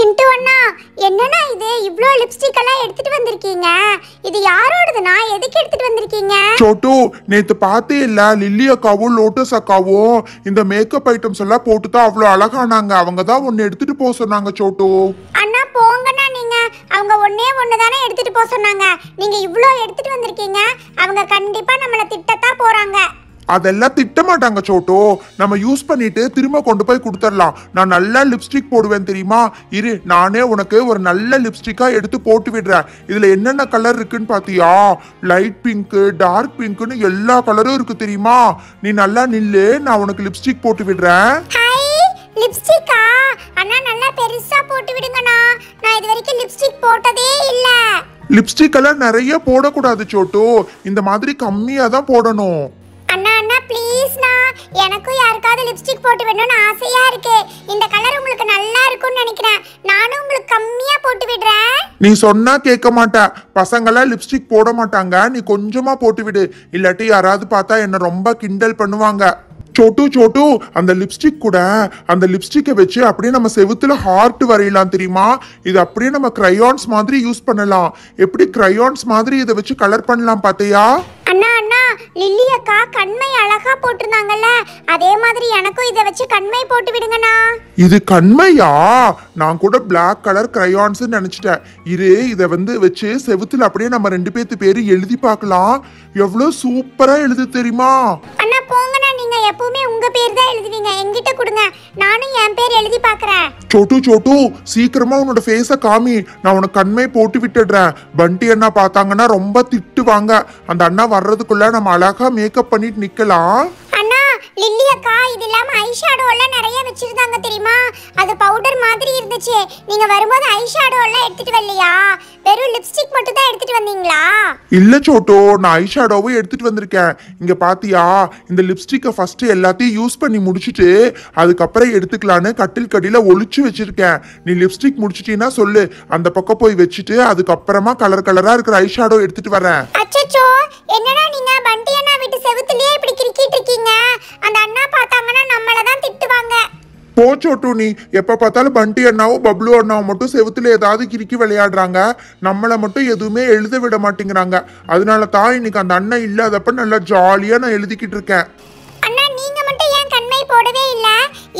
சிண்டு அண்ணா என்னண்ணா இது இவ்வளோ லிப்ஸ்டிக் எல்லாம் எடுத்துட்டு வந்திருக்கீங்க இது யாரோடதுண்ணா எதுக்கு எடுத்துட்டு வந்திருக்கீங்க சோட்டு நேத்து பார்த்து இல்ல லில்லி அக்காவும் லோட்டஸ் அக்காவும் இந்த மேக்கப் ஐட்டம்ஸ் எல்லாம் போட்டு தான் அவ்வளோ அழகானாங்க அவங்க தான் ஒன்னு எடுத்துட்டு போக சொன்னாங்க சோட்டு அண்ணா போங்கண்ணா நீங்க அவங்க ஒன்னே ஒன்று தானே எடுத்துட்டு போக சொன்னாங்க நீங்க இவ்வளோ எடுத்துட்டு வந்திருக்கீங்க அவங்க கண்டிப்பா நம்மளை திட்டத்தான் போறாங்க அதெல்லாம் திட்டமாட்டாங்க சோட்டோ நம்ம யூஸ் பண்ணிட்டு திரும்ப கொண்டு போய் கொடுத்துடலாம் நான் நல்லா லிப்ஸ்டிக் போடுவேன் தெரியுமா இரு நானே உனக்கு ஒரு நல்ல லிப்ஸ்டிக்காக எடுத்து போட்டு விடுறேன் இதில் என்னென்ன கலர் இருக்குன்னு பார்த்தியா லைட் பிங்க்கு டார்க் பிங்க்குன்னு எல்லா கலரும் இருக்கு தெரியுமா நீ நல்லா நில்லு நான் உனக்கு லிப்ஸ்டிக் போட்டு விடுறேன் லிப்ஸ்டிக்கா அண்ணா நல்லா பெருசா போட்டு விடுங்கண்ணா நான் இது வரைக்கும் லிப்ஸ்டிக் போட்டதே இல்ல லிப்ஸ்டிக் எல்லாம் நிறைய போடக்கூடாது சோட்டு இந்த மாதிரி கம்மியா தான் போடணும் எனக்கும் யாருக்காவது லிப்ஸ்டிக் போட்டு விடணும்னு ஆசையா இருக்கு இந்த கலர் உங்களுக்கு நல்லா இருக்கும்னு நினைக்கிறேன் நானும் உங்களுக்கு கம்மியா போட்டு விடுறேன் நீ சொன்னா கேட்க மாட்டேன் பசங்களா லிப்ஸ்டிக் போட மாட்டாங்க நீ கொஞ்சமா போட்டு விடு இல்லாட்டி யாராவது பார்த்தா என்ன ரொம்ப கிண்டல் பண்ணுவாங்க சோட்டு சோட்டு அந்த லிப்ஸ்டிக் கூட அந்த லிப்ஸ்டிக்கை வச்சு அப்படியே நம்ம செவுத்துல ஹார்ட் வரையலாம் தெரியுமா இது அப்படியே நம்ம கிரையான்ஸ் மாதிரி யூஸ் பண்ணலாம் எப்படி கிரையான்ஸ் மாதிரி இதை வச்சு கலர் பண்ணலாம் பார்த்தியா லில்லி அக்கா கண்மை அழகா போட்டிருந்தாங்கல்ல அதே மாதிரி எனக்கும் இதை வச்சு கண்மை போட்டு விடுங்கண்ணா இது கண்மையா நான் கூட பிளாக் கலர் கிரையான்ஸ் நினைச்சிட்டேன் இரு இதை வந்து வச்சு செவுத்துல அப்படியே நம்ம ரெண்டு பேத்து பேரு எழுதி பார்க்கலாம் எவ்வளவு சூப்பரா எழுது தெரியுமா அண்ணா போங்கண்ணா நீங்க எப்பவுமே உங்க பேர் தான் எழுதுவீங்க என்கிட்ட கொடுங்க நானும் என் பேர் எழுதி பாக்குறேன் சோட்டு சோட்டு சீக்கிரமா உன்னோட ஃபேஸ காமி நான் உனக்கு கண்மை போட்டு விட்டுடுறேன் பண்டி அண்ணா பார்த்தாங்கன்னா ரொம்ப திட்டுவாங்க அந்த அண்ணா வர்றதுக்குள்ள நம்ம அழகா மேக்கப் பண்ணிட்டு நிக்கலாம் அண்ணா லில்லி அக்கா இது இல்லாம ஐஷேடோ எல்லாம் நிறைய வச்சிருந்தாங்க தெரியுமா அது பவுடர் மாதிரி இருந்துச்சு நீங்க வரும்போது ஐஷேடோ எல்லாம் எடுத்துட்டு வரலையா லிப்ஸ்டிக் மட்டும் தான் எடுத்துட்டு வந்தீங்களா இல்ல சோட்டோ நான் ஐ எடுத்துட்டு வந்திருக்கேன் இங்க பாத்தியா இந்த லிப்ஸ்டிக்கை ஃபர்ஸ்ட் எல்லாத்தையும் யூஸ் பண்ணி முடிச்சிட்டு அதுக்கப்புறம் எடுத்துக்கலாம்னு கட்டில் கடியில ஒளிச்சு வச்சிருக்கேன் நீ லிப்ஸ்டிக் முடிச்சிட்டீன்னா சொல்லு அந்த பக்கம் போய் வச்சுட்டு அதுக்கப்புறமா கலர் கலரா இருக்கிற ஐஷாடோ ஷேடோ எடுத்துட்டு வரேன் அச்சோ என்னடா நீங்க பண்டி சோட்டு நீ எப்போ பார்த்தாலும் பண்டி அண்ணாவும் பப்ளு அண்ணாவும் மட்டும் செவுத்துல ஏதாவது கிறுக்கி விளையாடுறாங்க நம்மளை மட்டும் எதுவுமே எழுத விட மாட்டேங்கிறாங்க அதனால தான் இன்னைக்கு அந்த அண்ணன் இல்லாதப்ப நல்லா ஜாலியாக நான் எழுதிக்கிட்டு இருக்கேன் அண்ணா நீங்க மட்டும் ஏன் கண்மை போடவே இல்ல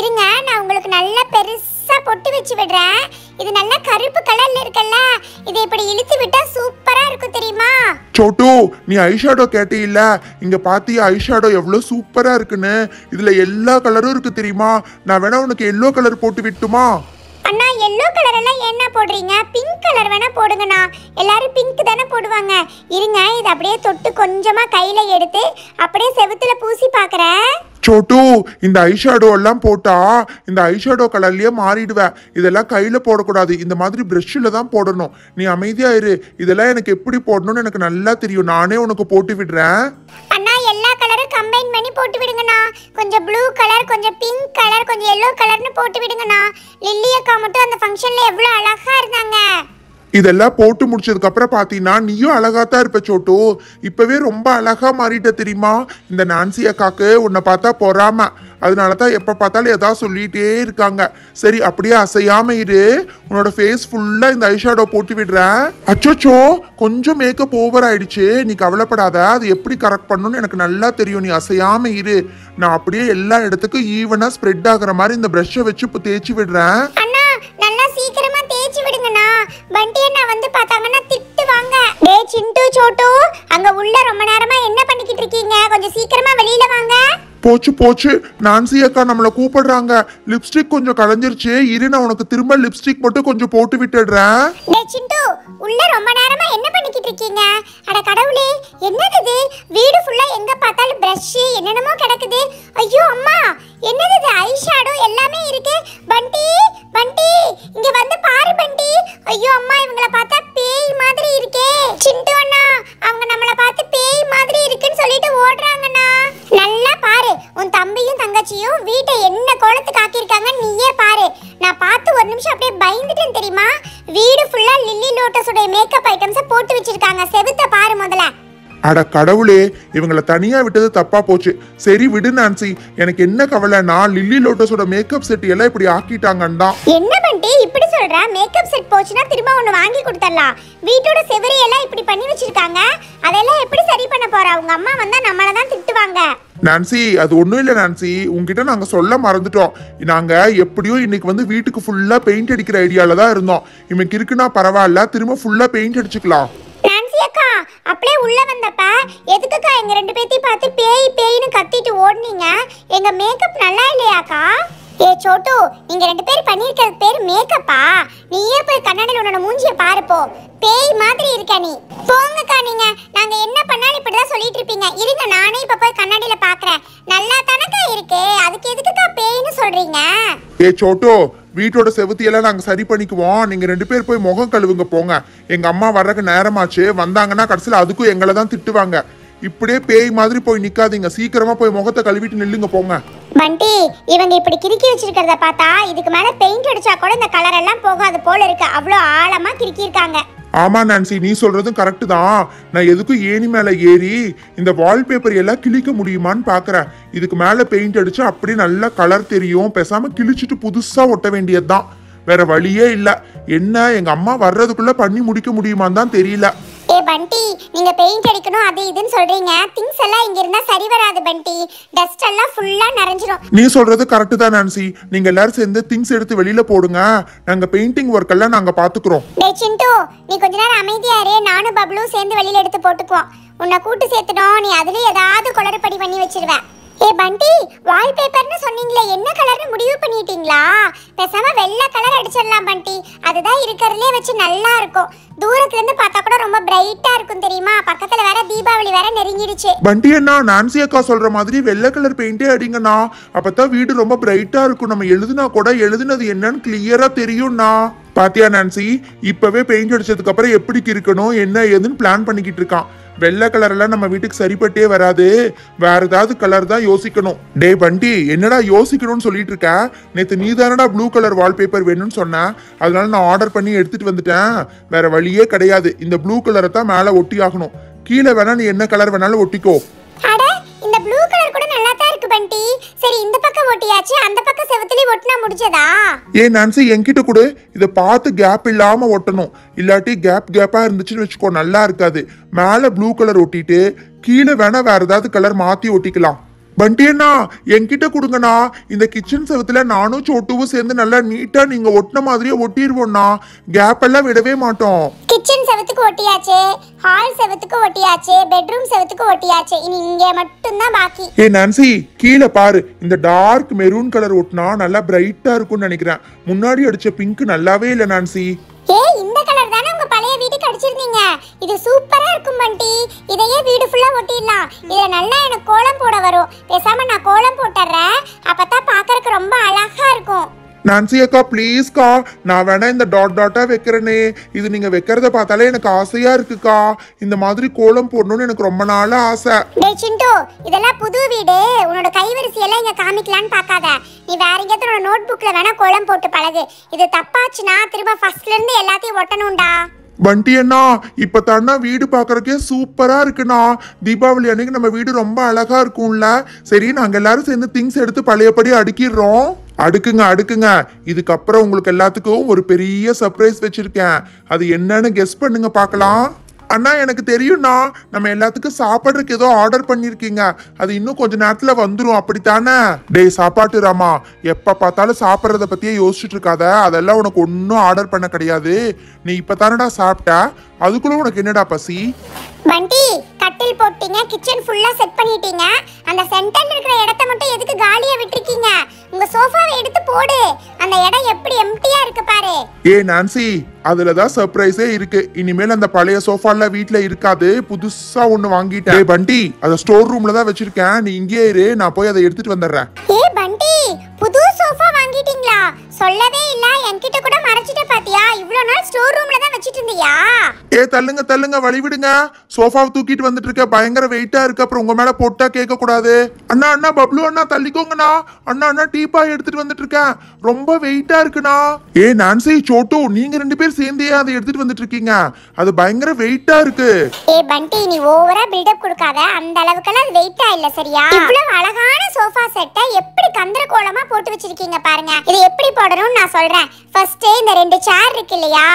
இருங்க நான் உங்களுக்கு நல்லா பெருசா பொட்டு வச்சு விடுறேன் இது நல்லா கருப்பு கலர்ல இருக்கல்ல இதை இப்படி இழுத்து விட்டா சூப்பர் இருக்கும் தெரியுமா சோட்டு நீ ஐஷேடோ கேட்டீல்ல இங்க பாத்தியா ஐஷேடோ எவ்வளவு சூப்பரா இருக்குன்னு இதுல எல்லா கலரும் இருக்கு தெரியுமா நான் வேணா உனக்கு எல்லோ கலர் போட்டு விட்டுமா அண்ணா எல்லோ கலர் எல்லாம் என்ன போடுறீங்க பிங்க் கலர் வேணா போடுங்கண்ணா எல்லாரும் பிங்க் தானே போடுவாங்க இருங்க இதை அப்படியே தொட்டு கொஞ்சமா கையில எடுத்து அப்படியே செவுத்துல பூசி பாக்குறேன் சோட்டு இந்த ஐஷேடோ எல்லாம் போட்டா இந்த ஐஷேடோ கலர்லயே மாறிடுவேன் இதெல்லாம் கையில போடக்கூடாது இந்த மாதிரி ப்ரெஷ்ஷில் தான் போடணும் நீ அமைதியா இரு இதெல்லாம் எனக்கு எப்படி போடணும்னு எனக்கு நல்லா தெரியும் நானே உனக்கு போட்டு விடுறேன் அண்ணா எல்லா கலரும் கம்பைன் பண்ணி போட்டு விடுங்கண்ணா கொஞ்சம் ப்ளூ கலர் கொஞ்சம் பிங்க் கலர் கொஞ்சம் எல்லோ கலர்னு போட்டு விடுங்கண்ணா லில்லி அக்கா மட்டும் அந்த ஃபங்க்ஷன்ல எவ்வளோ அழகா இருந்தாங்க இதெல்லாம் போட்டு முடிச்சதுக்கு அப்புறம் பார்த்தீங்கன்னா நீயும் அழகா தான் இருப்ப சோட்டு இப்பவே ரொம்ப அழகா மாறிட்ட தெரியுமா இந்த நான்சி அக்காக்கு உன்னை பார்த்தா பொறாம அதனால தான் எப்போ பார்த்தாலும் எதாவது சொல்லிகிட்டே இருக்காங்க சரி அப்படியே அசையாம இரு உன்னோட ஃபேஸ் ஃபுல்லாக இந்த ஐஷாடோ போட்டு விடுறேன் அச்சோச்சோ கொஞ்சம் மேக்கப் ஓவர் ஆயிடுச்சு நீ கவலைப்படாத அது எப்படி கரெக்ட் பண்ணணும்னு எனக்கு நல்லா தெரியும் நீ அசையாம இரு நான் அப்படியே எல்லா இடத்துக்கும் ஈவனாக ஸ்ப்ரெட் ஆகுற மாதிரி இந்த ப்ரஷ்ஷை வச்சு தேய்ச்சி விடுறேன் பண்டி அண்ணா வந்து பார்த்தாங்கன்னா திட்டுவாங்க டேய் சிண்டு சோட்டு அங்க உள்ள ரொம்ப நேரமா என்ன பண்ணிக்கிட்டு இருக்கீங்க கொஞ்சம் சீக்கிரமா வெளியில வாங்க போச்சு போச்சு நான்சி அக்கா நம்மள கூப்பிடுறாங்க லிப்ஸ்டிக் கொஞ்சம் கலைஞ்சிருச்சு இரு நான் உனக்கு திரும்ப லிப்ஸ்டிக் மட்டும் கொஞ்சம் போட்டு விட்டுடுறேன் டேய் சிண்டு உள்ள ரொம்ப நேரமா என்ன பண்ணிக்கிட்டு இருக்கீங்க அட கடவுளே என்னது இது வீடு ஃபுல்லா எங்க பார்த்தாலும் பிரஷ் என்னென்னமோ கிடக்குது ஐயோ அம்மா என்னது இது ஐ ஷேடோ எல்லாமே இருக்கு பண்டி பண்டி தெரியுமா வீடு ஃபுல்லா லில்லி உடைய மேக்கப் ஐட்டம்ஸ் போட்டு வச்சிருக்காங்க செவுத்த பாரு முதல்ல அட கடவுளே இவங்களை தனியாக விட்டது தப்பாக போச்சு சரி விடு நான்சி எனக்கு என்ன கவலை நான் லில்லி லோட்டஸோட மேக்கப் செட் எல்லாம் இப்படி ஆக்கிட்டாங்கன்னு தான் என்ன பண்டி இப்படி சொல்ற மேக்கப் செட் போச்சுன்னா திரும்ப ஒன்று வாங்கி கொடுத்துடலாம் வீட்டோட செவரி எல்லாம் இப்படி பண்ணி வச்சிருக்காங்க அதெல்லாம் எப்படி சரி பண்ண போற அவங்க அம்மா வந்தா நம்மளை தான் திட்டுவாங்க நான்சி அது ஒன்றும் இல்லை நான்சி உங்ககிட்ட நாங்கள் சொல்ல மறந்துட்டோம் நாங்கள் எப்படியோ இன்னைக்கு வந்து வீட்டுக்கு ஃபுல்லாக பெயிண்ட் அடிக்கிற ஐடியாவில் தான் இருந்தோம் இவனுக்கு இருக்குன்னா பரவாயில்ல திரும்ப ஃபுல்லாக பெயிண்ட் அடிச்சுக்கலாம் அப்படியே உள்ள வந்தப்ப எதுக்குக்கா எங்க ரெண்டு பேத்தையும் பார்த்து பேய் பேய்னு கத்திட்டு ஓடுனீங்க எங்க மேக்கப் நல்லா இல்லையாக்கா ஏ சோட்டு நீங்க ரெண்டு பேர் பண்ணிருக்கிறது பேர் மேக்கப்பா நீயே போய் கண்ணாடியில் உன்னோட மூஞ்சிய பாரு போ பேய் மாதிரி இருக்க நீ போங்கக்கா நீங்க நாங்க என்ன பண்ணாலும் இப்படிதான் சொல்லிட்டு இருப்பீங்க இருங்க நானே இப்ப போய் கண்ணாடியில பாக்குறேன் நல்லா தானக்கா இருக்கு அதுக்கு எதுக்குக்கா பேய்னு சொல்றீங்க ஏ சோட்டு வீட்டோட செவத்தியெல்லாம் நாங்கள் சரி பண்ணிக்குவோம் நீங்கள் ரெண்டு பேர் போய் முகம் கழுவுங்க போங்க எங்கள் அம்மா வர்றதுக்கு நேரமாச்சு வந்தாங்கன்னா கடைசியில் அதுக்கும் எங்களை தான் திட்டுவாங்க இப்படியே பேய் மாதிரி போய் நிற்காதீங்க சீக்கிரமாக போய் முகத்தை கழுவிட்டு நில்லுங்க போங்க பண்டி இவங்க இப்படி கிறுக்கி வச்சிருக்கிறத பார்த்தா இதுக்கு மேல பெயிண்ட் அடிச்சா கூட இந்த கலர் எல்லாம் போகாது போல இருக்கு அவ்வளோ ஆழமா கிறுக்கி இருக்காங்க ஆமா நான்சி நீ சொல்றதும் கரெக்ட் தான் நான் எதுக்கும் ஏணி மேல ஏறி இந்த வால்பேப்பர் எல்லாம் கிழிக்க முடியுமான்னு பாக்குறேன் இதுக்கு மேல பெயிண்ட் அடிச்சு அப்படியே நல்லா கலர் தெரியும் பேசாம கிழிச்சிட்டு புதுசா ஒட்ட வேண்டியதுதான் வேற வழியே இல்லை என்ன எங்க அம்மா வர்றதுக்குள்ள பண்ணி முடிக்க முடியுமான்னு தான் தெரியல ஏ பண்டி நீங்க பெயிண்ட் அடிக்கணும் அது இதுன்னு சொல்றீங்க திங்ஸ் எல்லாம் இங்க இருந்தா சரி வராது பண்டி டஸ்ட் எல்லாம் ஃபுல்லா நிறைஞ்சிரும் நீ சொல்றது கரெக்ட் தான் நான்சி நீங்க எல்லாரும் சேர்ந்து திங்ஸ் எடுத்து வெளியில போடுங்க நாங்க பெயிண்டிங் ஒர்க் எல்லாம் நாங்க பாத்துக்கிறோம் டேய் சிண்டு நீ கொஞ்ச நேரம் அமைதியா இரு நானும் பப்ளூ சேர்ந்து வெளியில எடுத்து போட்டுக்குவோம் உன்னை கூட்டு சேர்த்துட்டோம் நீ அதுல ஏதாவது படி பண்ணி வச்சிருவேன் ஏ பண்டி வால்பேப்பர்னு சொன்னீங்களே என்ன கலர்னு முடிவு பண்ணிட்டீங்களா பேசாம வெள்ளை கலர் அடிச்சிடலாம் பண்டி அதுதான் இருக்கிறதுலே வச்சு நல்லா இருக்கும் தூரத்துல இருந்து பார்த்தா ரொம்ப பிரைட்டா இருக்கும் தெரியுமா பக்கத்துல வேற தீபாவளி வேற நெருங்கிடுச்சு வண்டி அண்ணா நான்சி அக்கா சொல்ற மாதிரி வெள்ளை கலர் பெயிண்டே அடிங்கண்ணா அப்பதான் வீடு ரொம்ப பிரைட்டா இருக்கும் நம்ம எழுதுனா கூட எழுதுனது என்னன்னு கிளியரா தெரியும்ண்ணா பாத்தியா நான்சி இப்பவே பெயிண்ட் அடிச்சதுக்கு அப்புறம் எப்படி இருக்கணும் என்ன ஏதுன்னு பிளான் பண்ணிக்கிட்டு இருக்கான் வெள்ளை எல்லாம் நம்ம வீட்டுக்கு சரிப்பட்டே வராது வேற ஏதாவது கலர் தான் யோசிக்கணும் டே வண்டி என்னடா யோசிக்கணும்னு சொல்லிட்டு இருக்க நேற்று நீ தானடா ப்ளூ கலர் வால்பேப்பர் வேணும்னு சொன்ன அதனால நான் ஆர்டர் பண்ணி எடுத்துட்டு வந்துட்டேன் வேற வழியே கிடையாது இந்த ப்ளூ கலரை தான் மேல ஒட்டி ஆகணும் கீழே வேணா நீ என்ன கலர் வேணாலும் ஒட்டிக்கோ அட இந்த ப்ளூ கலர் கூட நல்லா தான் இருக்கு பண்டி சரி இந்த பக்கம் ஒட்டியாச்சு அந்த பக்கம் செவத்துலயே ஒட்டினா முடிஞ்சதா ஏ நான்சி என்கிட்ட கூட இத பார்த்து கேப் இல்லாம ஒட்டணும் இல்லாட்டி கேப் கேப்பா இருந்துச்சுன்னு வெச்சுக்கோ நல்லா இருக்காது மேல ப்ளூ கலர் ஒட்டிட்டு கீழே வேணா வேற ஏதாவது கலர் மாத்தி ஒட்டிக்கலாம் பண்டி அண்ணா என்கிட்ட கொடுங்கண்ணா இந்த கிச்சன் செவத்துல நானும் சோட்டுவும் சேர்ந்து நல்லா நீட்டா நீங்க ஒட்டின மாதிரியே ஒட்டிடுவோம்ண்ணா கேப் எல்லாம் விடவே மாட்டோம் கிச்சன் செவத்துக்கு ஒட்டியாச்சு ஹால் செவத்துக்கு ஒட்டியாச்சு பெட்ரூம் செவத்துக்கு ஒட்டியாச்சு இனி இங்க மட்டும்தான் பாக்கி ஏ நான்சி கீழே பாரு இந்த டார்க் மெரூன் கலர் ஒட்டினா நல்லா பிரைட்டா இருக்கும்னு நினைக்கிறேன் முன்னாடி அடிச்ச பிங்க் நல்லாவே இல்ல நான்சி ஏய் இது சூப்பரா இருக்கும் பண்டி இதையே வீடு ஃபுல்லா ஒட்டிடலாம் இத நல்லா எனக்கு கோலம் போட வரும் பேசாம நான் கோலம் போட்டுறேன் அப்பதான் பாக்கறதுக்கு ரொம்ப அழகா இருக்கும் நான்சி அக்கா கா நான் வேணா இந்த டாட் டாட்டா வைக்கிறேனே இது நீங்க வைக்கிறத பார்த்தாலே எனக்கு ஆசையாக இருக்குக்கா இந்த மாதிரி கோலம் போடணும்னு எனக்கு ரொம்ப நாள் ஆசை டேய் சிண்டு இதெல்லாம் புது வீடு உன்னோட கைவரிசை எல்லாம் இங்கே காமிக்கலாம்னு பார்க்காத நீ வேற எங்க தன்னோட நோட் வேணா கோலம் போட்டு பழகு இது தப்பாச்சுன்னா திரும்ப ஃபர்ஸ்ட்ல இருந்து எல்லாத்தையும் ஒட்டணும்டா வண்டி அண்ணா இப்ப தானே வீடு பார்க்குறக்கே சூப்பராக இருக்குண்ணா தீபாவளி அன்னைக்கு நம்ம வீடு ரொம்ப அழகாக இருக்கும்ல சரி நாங்கள் எல்லாரும் சேர்ந்து திங்ஸ் எடுத்து பழையபடி அடுக்கிடுறோம் அடுக்குங்க அடுக்குங்க இதுக்கப்புறம் உங்களுக்கு எல்லாத்துக்கும் ஒரு பெரிய சர்ப்ரைஸ் வச்சுருக்கேன் அது என்னன்னு கெஸ் பண்ணுங்க பார்க்கலாம் அண்ணா எனக்கு தெரியும்ண்ணா நம்ம எல்லாத்துக்கும் சாப்பாடுக்கு ஏதோ ஆர்டர் பண்ணியிருக்கீங்க அது இன்னும் கொஞ்ச நேரத்தில் வந்துடும் அப்படித்தானே டேய் சாப்பாட்டு ராமா எப்போ பார்த்தாலும் சாப்பிட்றத பற்றியே யோசிச்சுட்டு இருக்காத அதெல்லாம் உனக்கு ஒன்றும் ஆர்டர் பண்ண கிடையாது நீ இப்போ தானடா சாப்பிட்ட அதுக்குள்ள உனக்கு என்னடா பசி வண்டி கட்டில் போட்டீங்க கிச்சன் ஃபுல்லா செட் பண்ணிட்டீங்க அந்த சென்டர்ல இருக்கிற இடத்த மட்டும் எதுக்கு காலியா விட்டுருக்கீங்க உங்க சோஃபாவை எடுத்து போடு அந்த இடம் எப்படி ஏ நான்சி அதுல தான் சர்ப்ரைஸே இருக்கு இனிமேல் அந்த பழைய சோஃபால வீட்டுல இருக்காது புதுசா ஒண்ணு வாங்கிட்டேன் ஏ பண்டி அத ஸ்டோர் ரூம்ல தான் வச்சிருக்கேன் நீ இங்கேயே இரு நான் போய் அதை எடுத்துட்டு வந்துடுறேன் ஏ பண்டி புது சோஃபா வாங்கிட்டீங்களா சொல்லவே இல்ல என்கிட்ட கூட மறைச்சிட்ட பாத்தியா இவ்வளவு நாள் ஸ்டோர் ரூம்ல தான் வச்சிட்டு இருந்தியா ஏ தள்ளுங்க தள்ளுங்க வழி விடுங்க சோஃபாவை தூக்கிட்டு வந்துட்டு இருக்க பயங்கர வெயிட்டா இருக்கு அப்புறம் உங்க மேல போட்டா கேட்க கூடாது அண்ணா அண்ணா பப்ளு அண்ணா தள்ளிக்கோங்கண்ணா அண்ணா அண்ணா டீப்பா எடுத்துட்டு வந்துட்டு இருக்கேன் ரொம்ப வெயிட்டா இருக்குண்ணா ஏ நான்சி சோட்டு நீங்க ரெண்டு பேர் சேர்ந்தே அதை எடுத்துட்டு வந்துட்டு இருக்கீங்க அது பயங்கர வெயிட்டா இருக்கு ஏ பண்டி நீ ஓவரா பில்டப் கொடுக்காத அந்த எல்லாம் வெயிட்டா இல்ல சரியா இவ்வளவு அழகான சோஃபா செட்டை எப்படி கோலமா போட்டு வச்சிருக்கீங்க பாருங்க இது எப்படி போடணும்னு நான் சொல்றேன் ஃபர்ஸ்ட் இந்த ரெண்டு சேர் இருக்கு இல்லையா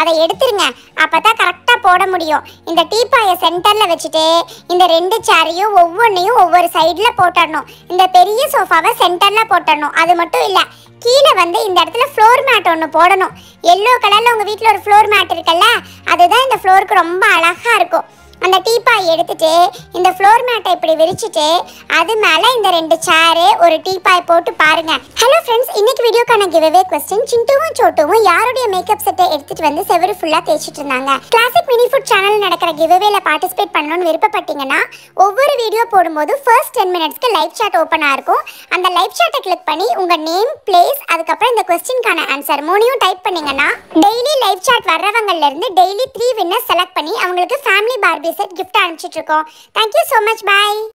அதை எடுத்துருங்க அப்பதான் கரெக்டாக போட முடியும் இந்த டீப்பாயை சென்டரில் வச்சுட்டு இந்த ரெண்டு சேரையும் ஒவ்வொன்றையும் ஒவ்வொரு சைடில் போட்டுடணும் இந்த பெரிய சோஃபாவை சென்டரில் போட்டுடணும் அது மட்டும் இல்லை கீழே வந்து இந்த இடத்துல ஃப்ளோர் மேட் ஒன்று போடணும் எல்லோ கலரில் உங்கள் வீட்டில் ஒரு ஃப்ளோர் மேட் இருக்குல்ல அதுதான் இந்த ஃப்ளோருக்கு ரொம்ப அழகாக இருக்கும் அந்த டீப்பாய் எடுத்துட்டு இந்த ஃப்ளோர் மேட்டை இப்படி விரிச்சுட்டு அது மேலே இந்த ரெண்டு சேரு ஒரு டீப்பாய் போட்டு பாருங்க ஹலோ ஃப்ரெண்ட்ஸ் இன்னைக்கு வீடியோக்கான கிவ்வே கொஸ்டின் சிண்டுவும் சோட்டுவும் யாருடைய மேக்கப் செட்டை எடுத்துட்டு வந்து செவரு ஃபுல்லாக தேய்ச்சிட்டு இருந்தாங்க கிளாசிக் மினி ஃபுட் சேனல் நடக்கிற கிவ்வேல பார்ட்டிசிபேட் பண்ணணும்னு விருப்பப்பட்டீங்கன்னா ஒவ்வொரு வீடியோ போடும்போது ஃபர்ஸ்ட் டென் மினிட்ஸ்க்கு லைவ் சாட் ஓப்பனாக இருக்கும் அந்த லைவ் சாட்டை கிளிக் பண்ணி உங்கள் நேம் பிளேஸ் அதுக்கப்புறம் இந்த கொஸ்டின்கான ஆன்சர் மூணையும் டைப் பண்ணிங்கன்னா டெய்லி லைவ் சாட் வர்றவங்கலேருந்து டெய்லி த்ரீ வின்னர்ஸ் செலக்ட் பண்ணி அவங்களுக்கு ஃபேமிலி பார்பி சர்வீஸை கிஃப்ட் அனுப்பிச்சிட்ருக்கோம் தேங்க்யூ ஸோ மச் பாய்